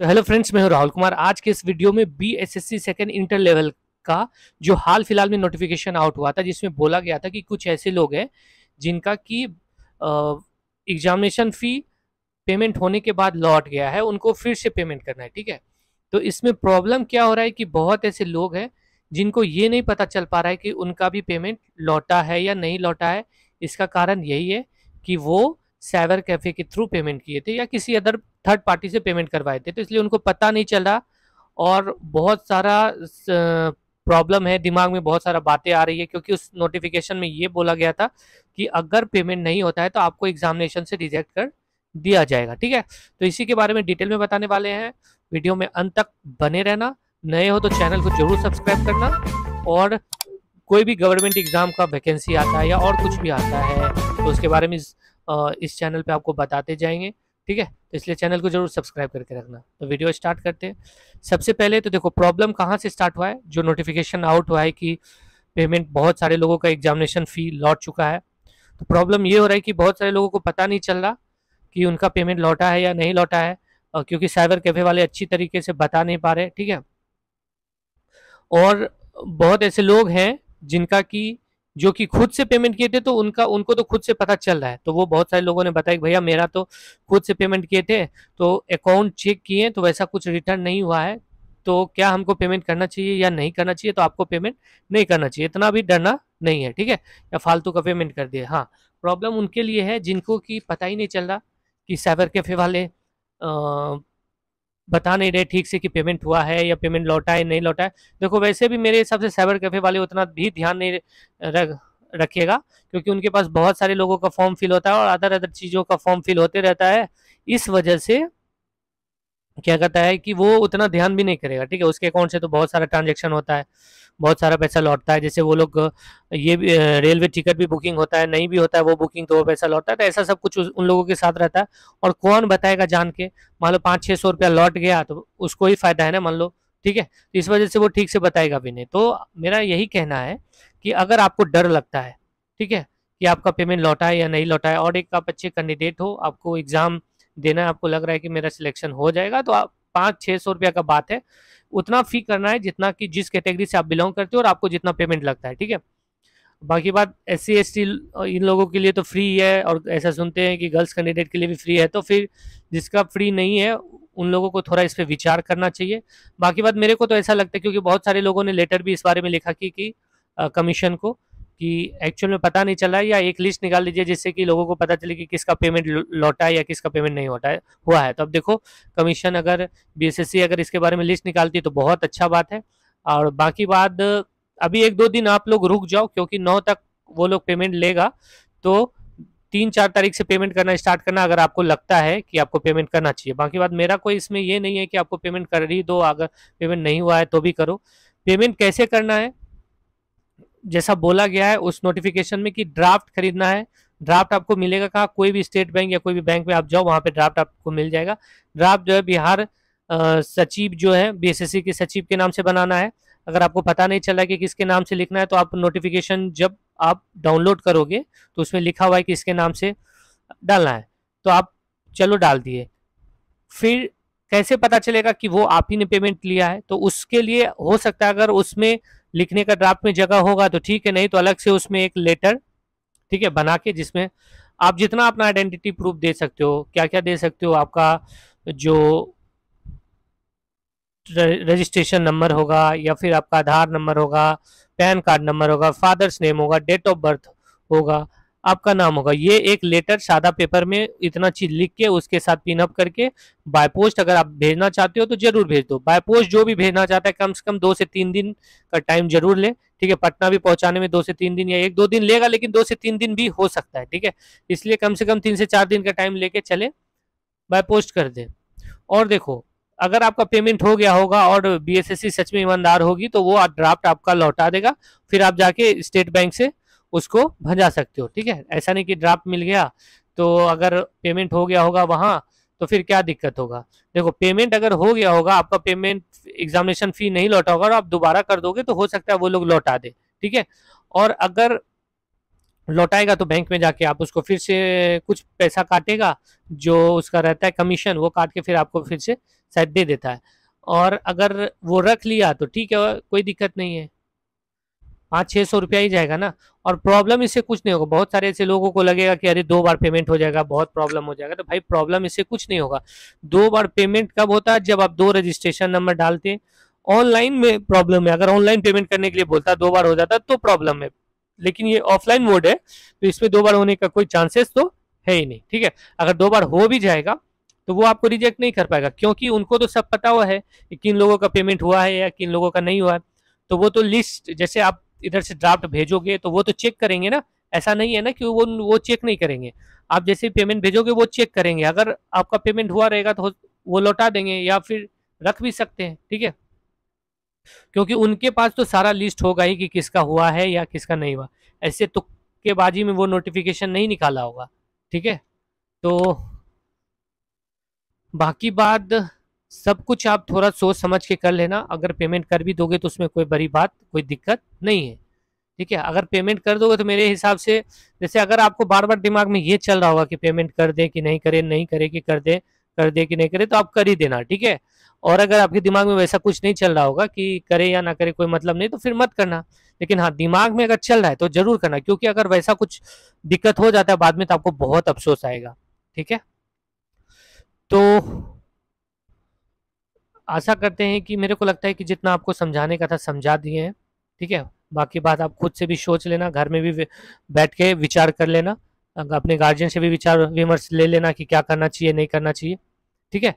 तो hello friends मैं हूं राहुल कुमार आज के इस वीडियो में B S S C second inter level का जो हाल फिलहाल में नोटिफिकेशन आउट हुआ था जिसमें बोला गया था कि कुछ ऐसे लोग हैं जिनका कि एग्जामिनेशन फ़ी पेमेंट होने के बाद लौट गया है उनको फिर से पेमेंट करना है ठीक है तो इसमें प्रॉब्लम क्या हो रहा है कि बहुत ऐसे लोग हैं जिनको ये नहीं पता चल पा रहा है कि उनका भी पेमेंट लौटा है या नहीं लौटा है इसका कारण यही है कि वो साइबर कैफ़े के थ्रू पेमेंट किए थे या किसी अदर थर्ड पार्टी से पेमेंट करवाए थे तो इसलिए उनको पता नहीं चला और बहुत सारा प्रॉब्लम है दिमाग में बहुत सारा बातें आ रही है क्योंकि उस नोटिफिकेशन में ये बोला गया था कि अगर पेमेंट नहीं होता है तो आपको एग्जामिनेशन से रिजेक्ट कर दिया जाएगा ठीक है तो इसी के बारे में डिटेल में बताने वाले हैं वीडियो में अंत तक बने रहना नए हो तो चैनल को जरूर सब्सक्राइब करना और कोई भी गवर्नमेंट एग्ज़ाम का वैकेंसी आता है या और कुछ भी आता है तो उसके बारे में इस, चैनल पे आपको बताते जाएंगे ठीक है तो इसलिए चैनल को जरूर सब्सक्राइब करके रखना तो वीडियो स्टार्ट करते हैं सबसे पहले तो देखो प्रॉब्लम कहाँ से स्टार्ट हुआ है जो नोटिफिकेशन आउट हुआ है कि पेमेंट बहुत सारे लोगों का एग्जामिनेशन फ़ी लौट चुका है तो प्रॉब्लम ये हो रहा है कि बहुत सारे लोगों को पता नहीं चल रहा कि उनका पेमेंट लौटा है या नहीं लौटा है और क्योंकि साइबर कैफ़े वाले अच्छी तरीके से बता नहीं पा रहे ठीक है और बहुत ऐसे लोग हैं जिनका कि जो कि खुद से पेमेंट किए थे तो उनका उनको तो खुद से पता चल रहा है तो वो बहुत सारे लोगों ने बताया कि भैया मेरा तो खुद से पेमेंट किए थे तो अकाउंट चेक किए तो वैसा कुछ रिटर्न नहीं हुआ है तो क्या हमको पेमेंट करना चाहिए या नहीं करना चाहिए तो आपको पेमेंट नहीं करना चाहिए इतना भी डरना नहीं है ठीक है या फालतू का पेमेंट कर दिए हाँ प्रॉब्लम उनके लिए है जिनको कि पता ही नहीं चल रहा कि साइबर कैफे वाले आ, बता नहीं रहे ठीक से कि पेमेंट हुआ है या पेमेंट लौटा है नहीं लौटा है देखो वैसे भी मेरे हिसाब से साइबर कैफे वाले उतना भी ध्यान नहीं रख रखिएगा क्योंकि उनके पास बहुत सारे लोगों का फॉर्म फिल होता है और अदर अदर चीज़ों का फॉर्म फिल होते रहता है इस वजह से क्या कहता है कि वो उतना ध्यान भी नहीं करेगा ठीक है उसके अकाउंट से तो बहुत सारा ट्रांजेक्शन होता है बहुत सारा पैसा लौटता है जैसे वो लोग ये रेलवे टिकट भी बुकिंग होता है नहीं भी होता है वो बुकिंग तो वो पैसा लौटता है तो ऐसा सब कुछ उन लोगों के साथ रहता है और कौन बताएगा जान के मान लो पाँच छः सौ रुपया लौट गया तो उसको ही फायदा है ना मान लो ठीक है तो इस वजह से वो ठीक से बताएगा भी नहीं तो मेरा यही कहना है कि अगर आपको डर लगता है ठीक है कि आपका पेमेंट लौटा है या नहीं लौटा है और एक आप अच्छे कैंडिडेट हो आपको एग्ज़ाम देना है आपको लग रहा है कि मेरा सिलेक्शन हो जाएगा तो आप पांच छह सौ रुपया का बात है उतना फी करना है जितना कि जिस कैटेगरी से आप बिलोंग करते हो और आपको जितना पेमेंट लगता है ठीक है बाकी बात एस सी एस टी इन लोगों के लिए तो फ्री है और ऐसा सुनते हैं कि गर्ल्स कैंडिडेट के लिए भी फ्री है तो फिर जिसका फ्री नहीं है उन लोगों को थोड़ा इस पर विचार करना चाहिए बाकी बात मेरे को तो ऐसा लगता है क्योंकि बहुत सारे लोगों ने लेटर भी इस बारे में लिखा कि कमीशन को कि एक्चुअल में पता नहीं चला या एक लिस्ट निकाल लीजिए जिससे कि लोगों को पता चले कि किसका पेमेंट लौटा है या किसका पेमेंट नहीं होता है हुआ है तो अब देखो कमीशन अगर बीएसएससी अगर इसके बारे में लिस्ट निकालती है तो बहुत अच्छा बात है और बाकी बात अभी एक दो दिन आप लोग रुक जाओ क्योंकि नौ तक वो लोग पेमेंट लेगा तो तीन चार तारीख से पेमेंट करना स्टार्ट करना अगर आपको लगता है कि आपको पेमेंट करना चाहिए बाकी बात मेरा कोई इसमें ये नहीं है कि आपको पेमेंट कर ही दो अगर पेमेंट नहीं हुआ है तो भी करो पेमेंट कैसे करना है जैसा बोला गया है उस नोटिफिकेशन में कि ड्राफ्ट खरीदना है ड्राफ्ट आपको मिलेगा कहा कोई भी स्टेट बैंक या कोई भी बैंक में आप जाओ वहाँ पे ड्राफ्ट आपको मिल जाएगा ड्राफ्ट जो है बिहार सचिव जो है बीएसएससी के सचिव के नाम से बनाना है अगर आपको पता नहीं चला कि किसके नाम से लिखना है तो आप नोटिफिकेशन जब आप डाउनलोड करोगे तो उसमें लिखा हुआ है कि इसके नाम से डालना है तो आप चलो डाल दिए फिर कैसे पता चलेगा कि वो आप ही ने पेमेंट लिया है तो उसके लिए हो सकता है अगर उसमें लिखने का ड्राफ्ट में जगह होगा तो ठीक है नहीं तो अलग से उसमें एक लेटर ठीक है बना के जिसमें आप जितना अपना आइडेंटिटी प्रूफ दे सकते हो क्या क्या दे सकते हो आपका जो रजिस्ट्रेशन नंबर होगा या फिर आपका आधार नंबर होगा पैन कार्ड नंबर होगा फादर्स नेम होगा डेट ऑफ बर्थ होगा आपका नाम होगा ये एक लेटर सादा पेपर में इतना चीज लिख के उसके साथ पिनअप करके बाय पोस्ट अगर आप भेजना चाहते हो तो जरूर भेज दो बाय पोस्ट जो भी भेजना चाहता है कम से कम दो से तीन दिन का टाइम जरूर ले ठीक है पटना भी पहुंचाने में दो से तीन दिन या एक दो दिन लेगा लेकिन दो से तीन दिन भी हो सकता है ठीक है इसलिए कम से कम तीन से चार दिन का टाइम लेके चले बाय पोस्ट कर दे और देखो अगर आपका पेमेंट हो गया होगा और बी सच में ईमानदार होगी तो वो ड्राफ्ट आपका लौटा देगा फिर आप जाके स्टेट बैंक से उसको भजा सकते हो ठीक है ऐसा नहीं कि ड्राफ्ट मिल गया तो अगर पेमेंट हो गया होगा वहां तो फिर क्या दिक्कत होगा देखो पेमेंट अगर हो गया होगा आपका पेमेंट एग्जामिनेशन फी नहीं लौटा होगा और आप दोबारा कर दोगे तो हो सकता है वो लोग लौटा दे ठीक है और अगर लौटाएगा तो बैंक में जाके आप उसको फिर से कुछ पैसा काटेगा जो उसका रहता है कमीशन वो काट के फिर आपको फिर से शायद दे देता है और अगर वो रख लिया तो ठीक है कोई दिक्कत नहीं है हाँ छः सौ रुपया ही जाएगा ना और प्रॉब्लम इससे कुछ नहीं होगा बहुत सारे ऐसे लोगों को लगेगा कि अरे दो बार पेमेंट हो जाएगा बहुत प्रॉब्लम हो जाएगा तो भाई प्रॉब्लम इससे कुछ नहीं होगा दो बार पेमेंट कब होता है जब आप दो रजिस्ट्रेशन नंबर डालते हैं ऑनलाइन में प्रॉब्लम है अगर ऑनलाइन पेमेंट करने के लिए बोलता दो बार हो जाता तो प्रॉब्लम है लेकिन ये ऑफलाइन मोड है तो इसमें दो बार होने का कोई चांसेस तो है ही नहीं ठीक है अगर दो बार हो भी जाएगा तो वो आपको रिजेक्ट नहीं कर पाएगा क्योंकि उनको तो सब पता हुआ है कि किन लोगों का पेमेंट हुआ है या किन लोगों का नहीं हुआ है तो वो तो लिस्ट जैसे आप इधर से ड्राफ्ट भेजोगे तो वो तो चेक करेंगे ना ऐसा नहीं है ना कि वो वो चेक नहीं करेंगे आप जैसे पेमेंट भेजोगे वो चेक करेंगे अगर आपका पेमेंट हुआ रहेगा तो वो लौटा देंगे या फिर रख भी सकते हैं ठीक है क्योंकि उनके पास तो सारा लिस्ट होगा ही कि किसका हुआ है या किसका नहीं हुआ ऐसे तुक्केबाजी में वो नोटिफिकेशन नहीं निकाला होगा ठीक है तो बाकी बात सब कुछ आप थोड़ा सोच समझ के कर लेना अगर पेमेंट कर भी दोगे तो उसमें कोई बड़ी बात कोई दिक्कत नहीं है ठीक है अगर पेमेंट कर दोगे तो मेरे हिसाब से जैसे अगर आपको बार बार दिमाग में ये चल रहा होगा कि पेमेंट कर दे कि नहीं करे नहीं करे कि कर दे कर दे कि नहीं करे तो आप कर ही देना ठीक है और अगर आपके दिमाग में वैसा कुछ नहीं चल रहा होगा कि करे या ना करे कोई मतलब नहीं तो फिर मत करना लेकिन हाँ दिमाग में अगर चल रहा है तो जरूर करना क्योंकि अगर वैसा कुछ दिक्कत हो जाता है बाद में तो आपको बहुत अफसोस आएगा ठीक है तो आशा करते हैं कि मेरे को लगता है कि जितना आपको समझाने का था समझा दिए हैं ठीक है बाकी बात आप खुद से भी सोच लेना घर में भी बैठ के विचार कर लेना अपने गार्जियन से भी विचार विमर्श ले लेना कि क्या करना चाहिए नहीं करना चाहिए ठीक है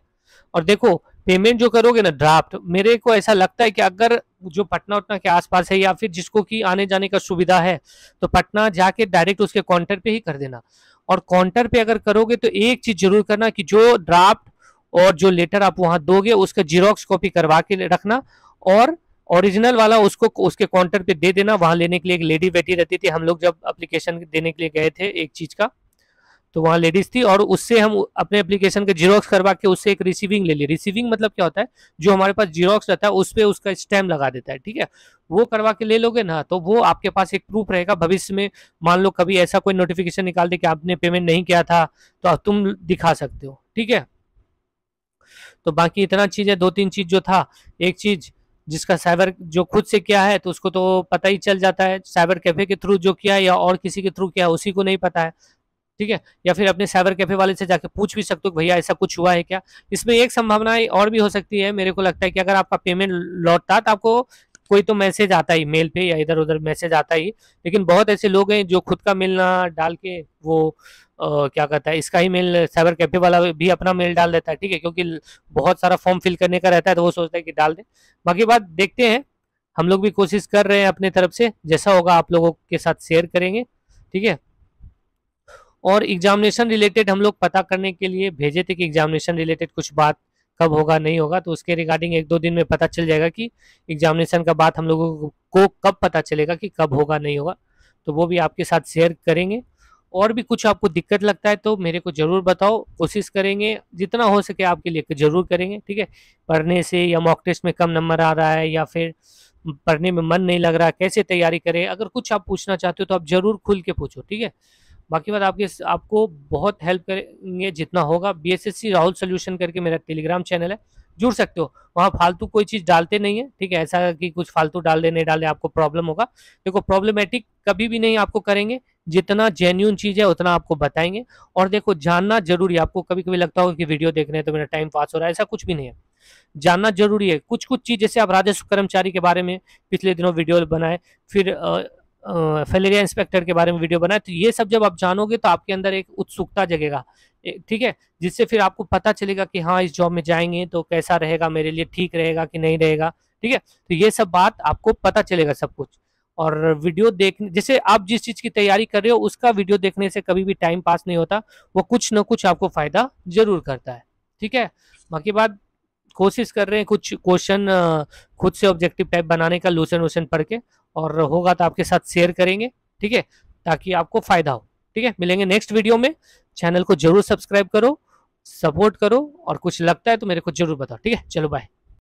और देखो पेमेंट जो करोगे ना ड्राफ्ट मेरे को ऐसा लगता है कि अगर जो पटना उटना के आसपास है या फिर जिसको कि आने जाने का सुविधा है तो पटना जाके डायरेक्ट उसके काउंटर पे ही कर देना और काउंटर पे अगर करोगे तो एक चीज जरूर करना कि जो ड्राफ्ट और जो लेटर आप वहां दोगे उसका जीरोक्स कॉपी करवा के रखना और ओरिजिनल वाला उसको उसके काउंटर पे दे देना वहां लेने के लिए एक लेडी बैठी रहती थी हम लोग जब एप्लीकेशन देने के लिए गए थे एक चीज का तो वहाँ लेडीज थी और उससे हम अपने एप्लीकेशन के जीरोक्स करवा के उससे एक रिसीविंग ले ली रिसीविंग मतलब क्या होता है जो हमारे पास जीरोक्स रहता है उस पर उसका स्टैम्प लगा देता है ठीक है वो करवा के ले लोगे ना तो वो आपके पास एक प्रूफ रहेगा भविष्य में मान लो कभी ऐसा कोई नोटिफिकेशन निकाल दे कि आपने पेमेंट नहीं किया था तो आप तुम दिखा सकते हो ठीक है तो बाकी इतना चीज़ है दो तीन चीज़ जो था एक चीज़ जिसका साइबर जो खुद से किया है तो उसको तो पता ही चल जाता है साइबर कैफे के थ्रू जो किया है या और किसी के थ्रू किया है उसी को नहीं पता है ठीक है या फिर अपने साइबर कैफे वाले से जाके पूछ भी सकते हो भैया ऐसा कुछ हुआ है क्या इसमें एक संभावना और भी हो सकती है मेरे को लगता है कि अगर आपका पेमेंट लौटता तो आपको कोई तो मैसेज आता ही मेल पे या इधर उधर मैसेज आता ही लेकिन बहुत ऐसे लोग हैं जो खुद का मेल ना डाल के वो आ, क्या कहता है इसका ही मेल साइबर कैफे वाला भी अपना मेल डाल देता है ठीक है क्योंकि बहुत सारा फॉर्म फिल करने का रहता है तो वो सोचता है कि डाल दे बाकी बात देखते हैं हम लोग भी कोशिश कर रहे हैं अपने तरफ से जैसा होगा आप लोगों के साथ शेयर करेंगे ठीक है और एग्जामिनेशन रिलेटेड हम लोग पता करने के लिए भेजे थे कि एग्जामिनेशन रिलेटेड कुछ बात कब होगा नहीं होगा तो उसके रिगार्डिंग एक दो दिन में पता चल जाएगा कि एग्जामिनेशन का बात हम लोगों को कब पता चलेगा कि कब होगा नहीं होगा तो वो भी आपके साथ शेयर करेंगे और भी कुछ आपको दिक्कत लगता है तो मेरे को ज़रूर बताओ कोशिश करेंगे जितना हो सके आपके लिए ज़रूर करेंगे ठीक है पढ़ने से या मॉक टेस्ट में कम नंबर आ रहा है या फिर पढ़ने में मन नहीं लग रहा कैसे तैयारी करें अगर कुछ आप पूछना चाहते हो तो आप ज़रूर खुल के पूछो ठीक है बाकी बात आपके आपको बहुत हेल्प करेंगे जितना होगा B S S C Rahul solution करके मेरा टेलीग्राम चैनल है जुड़ सकते हो वहाँ फालतू कोई चीज़ डालते नहीं है ठीक है ऐसा कि कुछ फालतू डाल दे नहीं डाले आपको प्रॉब्लम होगा देखो प्रॉब्लमेटिक कभी भी नहीं आपको करेंगे जितना जेन्यून चीज़ है उतना आपको बताएंगे और देखो जानना जरूरी है आपको कभी कभी लगता होगा कि वीडियो देख रहे हैं तो मेरा टाइम पास हो रहा है ऐसा कुछ भी नहीं है जानना जरूरी है कुछ कुछ चीज़ जैसे आप राजस्व कर्मचारी के बारे में पिछले दिनों वीडियो बनाए फिर फलेरिया इंस्पेक्टर के बारे में वीडियो बनाए तो ये सब जब आप जानोगे तो आपके अंदर एक उत्सुकता जगेगा ठीक है जिससे फिर आपको पता चलेगा कि हाँ इस जॉब में जाएंगे तो कैसा रहेगा मेरे लिए ठीक रहेगा कि नहीं रहेगा ठीक है तो ये सब बात आपको पता चलेगा सब कुछ और वीडियो देखने जैसे आप जिस चीज़ की तैयारी कर रहे हो उसका वीडियो देखने से कभी भी टाइम पास नहीं होता वो कुछ ना कुछ आपको फ़ायदा ज़रूर करता है ठीक है बाकी बात कोशिश कर रहे हैं कुछ क्वेश्चन खुद से ऑब्जेक्टिव टाइप बनाने का लूसन वूसन पढ़ के और होगा तो आपके साथ शेयर करेंगे ठीक है ताकि आपको फायदा हो ठीक है मिलेंगे नेक्स्ट वीडियो में चैनल को जरूर सब्सक्राइब करो सपोर्ट करो और कुछ लगता है तो मेरे को जरूर बताओ ठीक है चलो बाय